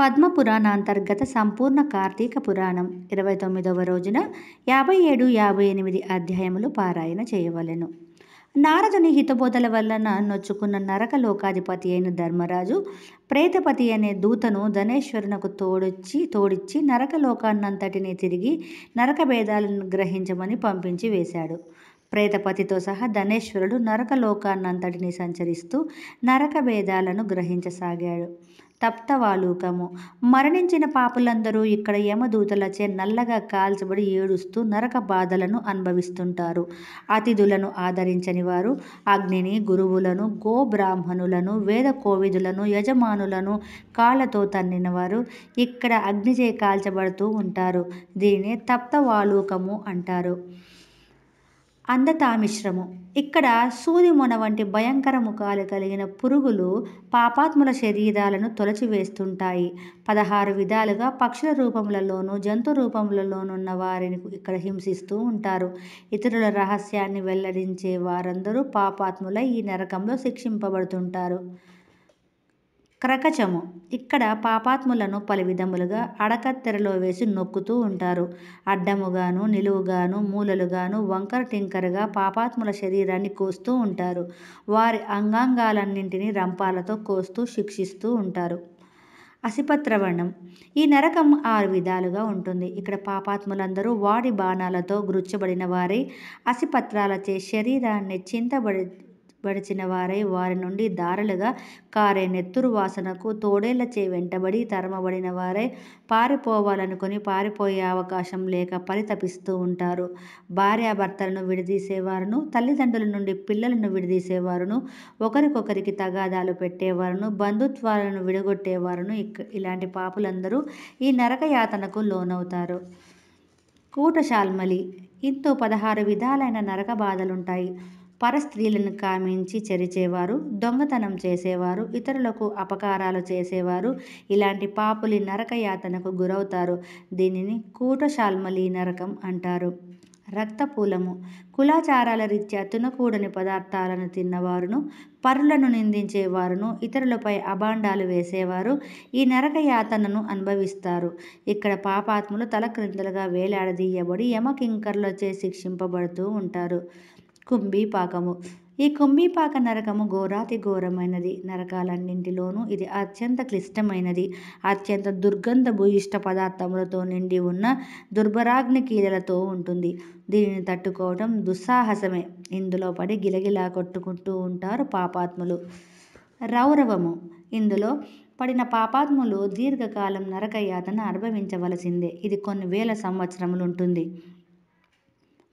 పద్మ పురాణాంతర్గత సంపూర్ణ కార్తీక పురాణం ఇరవై తొమ్మిదవ రోజున యాభై ఏడు యాభై ఎనిమిది అధ్యాయములు పారాయణ చేయవలెను నారదుని హితబోధల వలన నొచ్చుకున్న నరకలోకాధిపతి అయిన ధర్మరాజు ప్రేతపతి అనే దూతను ధనేశ్వరునకు తోడొచ్చి తోడిచ్చి నరకలోకాన్నంతటిని తిరిగి నరక భేదాలను గ్రహించమని పంపించి వేశాడు ప్రేతపతితో సహా ధనేశ్వరుడు నరకలోకాన్నంతటిని సంచరిస్తూ నరక భేదాలను గ్రహించసాగాడు తప్తవాలూకము మరణించిన పాపులందరూ ఇక్కడ యమదూతలచే నల్లగా కాల్చబడి ఏడుస్తూ నరక బాధలను అనుభవిస్తుంటారు అతిథులను ఆదరించని వారు అగ్నిని గురువులను గోబ్రాహ్మణులను వేద కోవిదులను యజమానులను కాళ్ళతో తన్నిన వారు ఇక్కడ అగ్నిచే కాల్చబడుతూ ఉంటారు దీనిని తప్తవాలూకము అంటారు అందతామిశ్రము ఇక్కడ సూది మొన వంటి భయంకర ముఖాలు కలిగిన పురుగులు పాపాత్ముల శరీరాలను తొలచివేస్తుంటాయి పదహారు విధాలుగా పక్షుల రూపములలోనూ జంతు రూపములలోనున్న వారిని ఇక్కడ హింసిస్తూ ఉంటారు ఇతరుల రహస్యాన్ని వెల్లడించే వారందరూ పాపాత్ములై ఈ నరకంలో శిక్షింపబడుతుంటారు క్రకచము ఇక్కడ పాపాత్ములను పలు విధములుగా అడకత్తెరలో వేసి నొక్కుతూ ఉంటారు అడ్డముగాను నిలువుగాను మూలలుగాను వంకర టింకరగా పాపాత్ముల శరీరాన్ని కోస్తూ ఉంటారు వారి అంగాంగాలన్నింటినీ రంపాలతో కోస్తూ శిక్షిస్తూ ఉంటారు అసిపత్రవర్ణం ఈ నరకం ఆరు విధాలుగా ఉంటుంది ఇక్కడ పాపాత్ములందరూ వాడి బాణాలతో గుర్చబడిన వారి అసిపత్రాలచే శరీరాన్ని చింతబడి బడిచిన వారై వారి నుండి దారలుగా కారే నెత్తురు వాసనకు తోడేళ్ల చే వెంటబడి తరమబడిన వారై పారిపోవాలనుకుని పారిపోయే అవకాశం లేక పరితపిస్తూ ఉంటారు భార్యాభర్తలను విడదీసేవారును తల్లిదండ్రుల నుండి పిల్లలను విడదీసేవారును ఒకరికొకరికి తగాదాలు పెట్టేవారును బంధుత్వాలను విడగొట్టేవారును ఇలాంటి పాపులందరూ ఈ నరక యాతనకు లోనవుతారు కూటశాల్మలి ఇంతో పదహారు విధాలైన నరక బాధలుంటాయి పరస్త్రీలను కామించి చెరిచేవారు దొంగతనం చేసేవారు ఇతరులకు అపకారాలు చేసేవారు ఇలాంటి పాపులి నరకయాతనకు గురవుతారు దీనిని కూటశాల్మలి నరకం అంటారు రక్తపూలము కులాచారాల రీత్యా తునకూడని పదార్థాలను తిన్నవారును పరులను నిందించేవారును ఇతరులపై అభాండాలు వేసేవారు ఈ నరక యాతనను అనుభవిస్తారు ఇక్కడ పాపాత్ములు క్రిందలుగా వేలాడదీయబడి యమకింకర్లచే శిక్షింపబడుతూ ఉంటారు కుంభీపాకము ఈ కుంభీపాక నరకము ఘోరాతి ఘోరమైనది నరకాలన్నింటిలోనూ ఇది అత్యంత క్లిష్టమైనది అత్యంత దుర్గంధ భూయిష్ట పదార్థములతో నిండి ఉన్న దుర్భరాగ్ని కీలలతో ఉంటుంది దీనిని తట్టుకోవడం దుస్సాహసమే ఇందులో పడి గిలగిలా కొట్టుకుంటూ ఉంటారు పాపాత్ములు రౌరవము ఇందులో పడిన పాపాత్ములు దీర్ఘకాలం నరకయాతన అనుభవించవలసిందే ఇది కొన్ని వేల సంవత్సరములు ఉంటుంది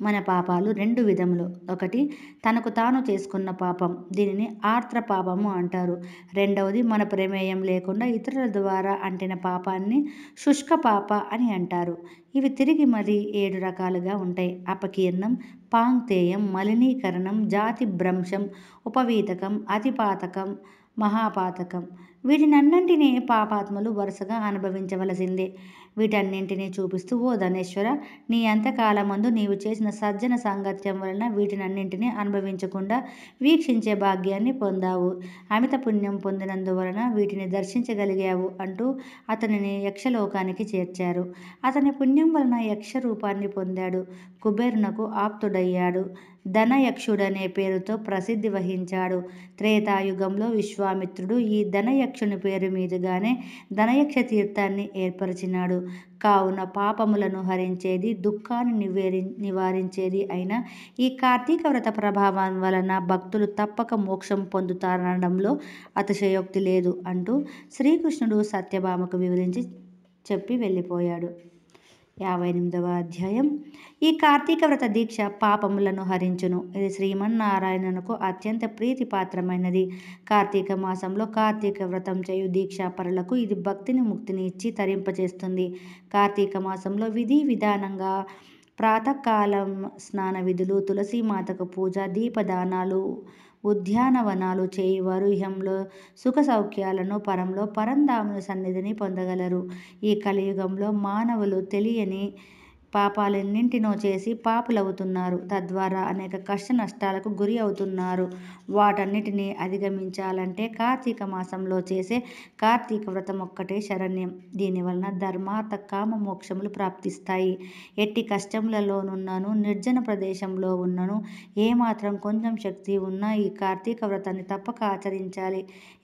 మన పాపాలు రెండు విధములు ఒకటి తనకు తాను చేసుకున్న పాపం దీనిని ఆర్త్ర పాపము అంటారు రెండవది మన ప్రమేయం లేకుండా ఇతరుల ద్వారా అంటిన పాపాన్ని శుష్క పాప అని అంటారు ఇవి తిరిగి మరి ఏడు రకాలుగా ఉంటాయి అపకీర్ణం పాంగ్తేయం మలినీకరణం జాతి భ్రంశం ఉపవీతకం అతిపాతకం మహాపాతకం వీటినన్నింటినీ పాపాత్మలు వరుసగా అనుభవించవలసిందే వీటన్నింటినీ చూపిస్తూ ఓ ధనేశ్వర నీ అంతకాలమందు నీవు చేసిన సజ్జన సాంగత్యం వలన వీటినన్నింటినీ అనుభవించకుండా వీక్షించే భాగ్యాన్ని పొందావు అమిత పుణ్యం పొందినందువలన వీటిని దర్శించగలిగావు అంటూ అతనిని యక్షలోకానికి చేర్చారు అతని పుణ్యం వలన యక్ష రూపాన్ని పొందాడు కుబేరునకు ఆప్తుడయ్యాడు ధనయక్షుడనే పేరుతో ప్రసిద్ధి వహించాడు త్రేతాయుగంలో విశ్వామిత్రుడు ఈ ధనయక్షుని పేరు మీదుగానే ధనయక్ష తీర్థాన్ని ఏర్పరిచినాడు కావున పాపములను హరించేది దుఃఖాన్ని నివేరి నివారించేది అయిన ఈ కార్తీక వ్రత ప్రభావం వలన భక్తులు తప్పక మోక్షం పొందుతారనడంలో అతిశయోక్తి లేదు అంటూ శ్రీకృష్ణుడు సత్యభామకు వివరించి చెప్పి వెళ్ళిపోయాడు యాభై ఎనిమిదవ అధ్యాయం ఈ కార్తీక వ్రత దీక్ష పాపములను హరించును ఇది శ్రీమన్నారాయణకు అత్యంత ప్రీతిపాత్రమైనది కార్తీక మాసంలో కార్తీక వ్రతం చేయు దీక్షాపరులకు ఇది భక్తిని ముక్తిని ఇచ్చి తరింపచేస్తుంది కార్తీక మాసంలో విధి విధానంగా ప్రాతకాలం స్నాన విధులు తులసి మాతకు పూజ దీపదానాలు ఉద్యానవనాలు చేయువారు ఇహంలో సుఖ సౌఖ్యాలను పరంలో పరంధాముని సన్నిధిని పొందగలరు ఈ కలియుగంలో మానవులు తెలియని పాపాలెన్నింటినో చేసి పాపులవుతున్నారు తద్వారా అనేక కష్ట నష్టాలకు గురి అవుతున్నారు వాటన్నిటినీ అధిగమించాలంటే కార్తీక మాసంలో చేసే కార్తీక వ్రతం ఒక్కటే శరణ్యం దీనివలన ధర్మార్థ కామ మోక్షములు ప్రాప్తిస్తాయి ఎట్టి కష్టములలోనున్నాను నిర్జన ప్రదేశంలో ఉన్నను ఏమాత్రం కొంచెం శక్తి ఉన్నా ఈ కార్తీక వ్రతాన్ని తప్పక ఆచరించాలి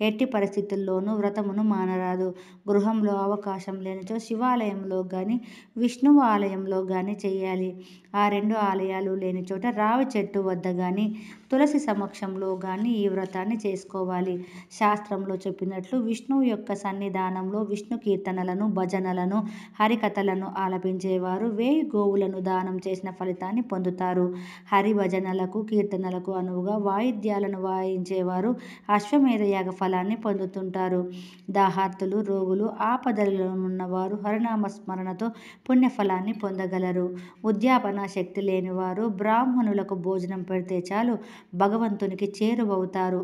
ఎట్టి పరిస్థితుల్లోనూ వ్రతమును మానరాదు గృహంలో అవకాశం లేనిచో శివాలయంలో కానీ విష్ణువు ఆలయంలో చేతిలో కానీ చేయాలి ఆ రెండు ఆలయాలు లేని చోట రావి చెట్టు వద్ద కానీ తులసి సమక్షంలో కానీ ఈ వ్రతాన్ని చేసుకోవాలి శాస్త్రంలో చెప్పినట్లు విష్ణువు యొక్క సన్నిధానంలో విష్ణు కీర్తనలను భజనలను హరికథలను ఆలపించేవారు వేయి గోవులను దానం చేసిన ఫలితాన్ని పొందుతారు హరి భజనలకు కీర్తనలకు అనువుగా వాయిద్యాలను వాయించేవారు అశ్వమేధ యాగ ఫలాన్ని పొందుతుంటారు దాహార్తులు రోగులు ఆపదలలో ఉన్నవారు హరినామ స్మరణతో పుణ్యఫలాన్ని పొందగలరు ఉద్యాపన శక్తి లేనివారు బ్రాహ్మణులకు భోజనం పెడితే చాలు భగవంతునికి చేరువవుతారు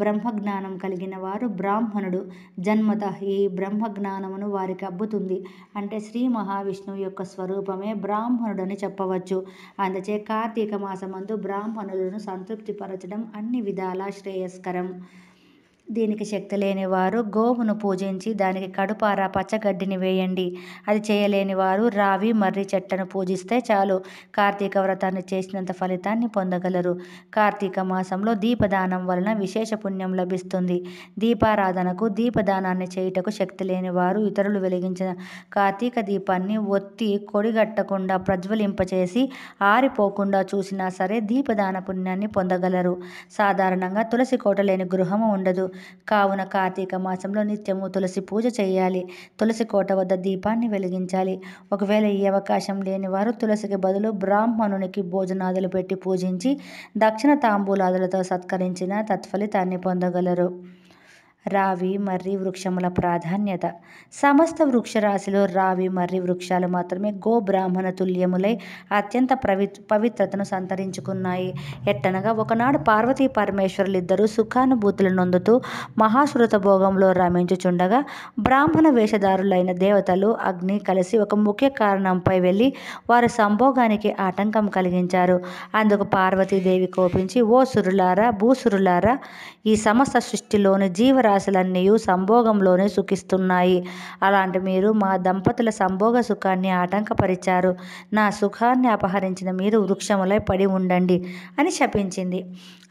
బ్రహ్మజ్ఞానం కలిగిన వారు బ్రాహ్మణుడు జన్మత ఈ బ్రహ్మజ్ఞానమును వారికి అబ్బుతుంది అంటే శ్రీ మహావిష్ణువు యొక్క స్వరూపమే బ్రాహ్మణుడని చెప్పవచ్చు అందుచే కార్తీక మాసమందు బ్రాహ్మణులను సంతృప్తిపరచడం అన్ని విధాలా శ్రేయస్కరం దీనికి శక్తి లేని వారు గోవును పూజించి దానికి కడుపార పచ్చగడ్డిని వేయండి అది చేయలేని వారు రావి మర్రి చెట్టను పూజిస్తే చాలు కార్తీక వ్రతాన్ని చేసినంత ఫలితాన్ని పొందగలరు కార్తీక మాసంలో దీపదానం వలన విశేష పుణ్యం లభిస్తుంది దీపారాధనకు దీపదానాన్ని చేయుటకు శక్తి లేని వారు ఇతరులు వెలిగించిన కార్తీక దీపాన్ని ఒత్తి కొడిగట్టకుండా ప్రజ్వలింపచేసి ఆరిపోకుండా చూసినా సరే దీపదాన పుణ్యాన్ని పొందగలరు సాధారణంగా తులసి కోట లేని గృహము ఉండదు కావున కార్తీక మాసంలో నిత్యము తులసి పూజ చేయాలి తులసి కోట వద్ద దీపాన్ని వెలిగించాలి ఒకవేళ ఈ అవకాశం లేని వారు తులసికి బదులు బ్రాహ్మణునికి భోజనాదులు పెట్టి పూజించి దక్షిణ తాంబూలాదులతో సత్కరించిన తత్ఫలితాన్ని పొందగలరు రావి మర్రి వృక్షముల ప్రాధాన్యత సమస్త వృక్షరాశిలో రావి మర్రి వృక్షాలు మాత్రమే గో బ్రాహ్మణ తుల్యములై అత్యంత ప్రవి పవిత్రతను సంతరించుకున్నాయి ఎట్టనగా ఒకనాడు పార్వతీ పరమేశ్వరులు ఇద్దరు సుఖానుభూతుల నొందుతూ మహాశ్రుత భోగంలో రమించుచుండగా బ్రాహ్మణ వేషధారులైన దేవతలు అగ్ని కలిసి ఒక ముఖ్య కారణంపై వెళ్ళి వారి సంభోగానికి ఆటంకం కలిగించారు అందుకు పార్వతీదేవి కోపించి ఓ సురులారా భూసురులారా ఈ సమస్త సృష్టిలోని జీవరాశులన్నీ సంభోగంలోనే సుఖిస్తున్నాయి అలాంటి మీరు మా దంపతుల సంభోగ సుఖాన్ని ఆటంకపరిచారు నా సుఖాన్ని అపహరించిన మీరు వృక్షములై పడి ఉండండి అని శపించింది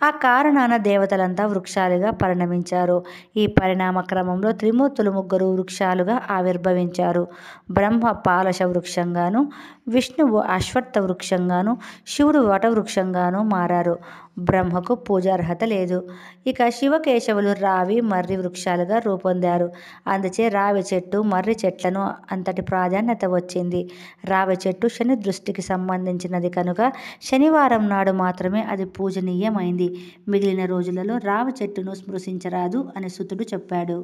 ఆ కారణాన దేవతలంతా వృక్షాలుగా పరిణమించారు ఈ పరిణామ క్రమంలో త్రిమూర్తులు ముగ్గురు వృక్షాలుగా ఆవిర్భవించారు బ్రహ్మ పాలశ వృక్షంగాను విష్ణువు అశ్వత్థ వృక్షంగాను శివుడు వటవృక్షంగాను మారారు బ్రహ్మకు పూజార్హత లేదు ఇక శివకేశవులు రావి మర్రి వృక్షాలుగా రూపొందారు అందుచే రావి చెట్టు మర్రి చెట్లను అంతటి ప్రాధాన్యత వచ్చింది రావి చెట్టు శని దృష్టికి సంబంధించినది కనుక శనివారం నాడు మాత్రమే అది పూజనీయమైంది మిగిలిన రోజులలో రావి చెట్టును స్పృశించరాదు అని సుతుడు చెప్పాడు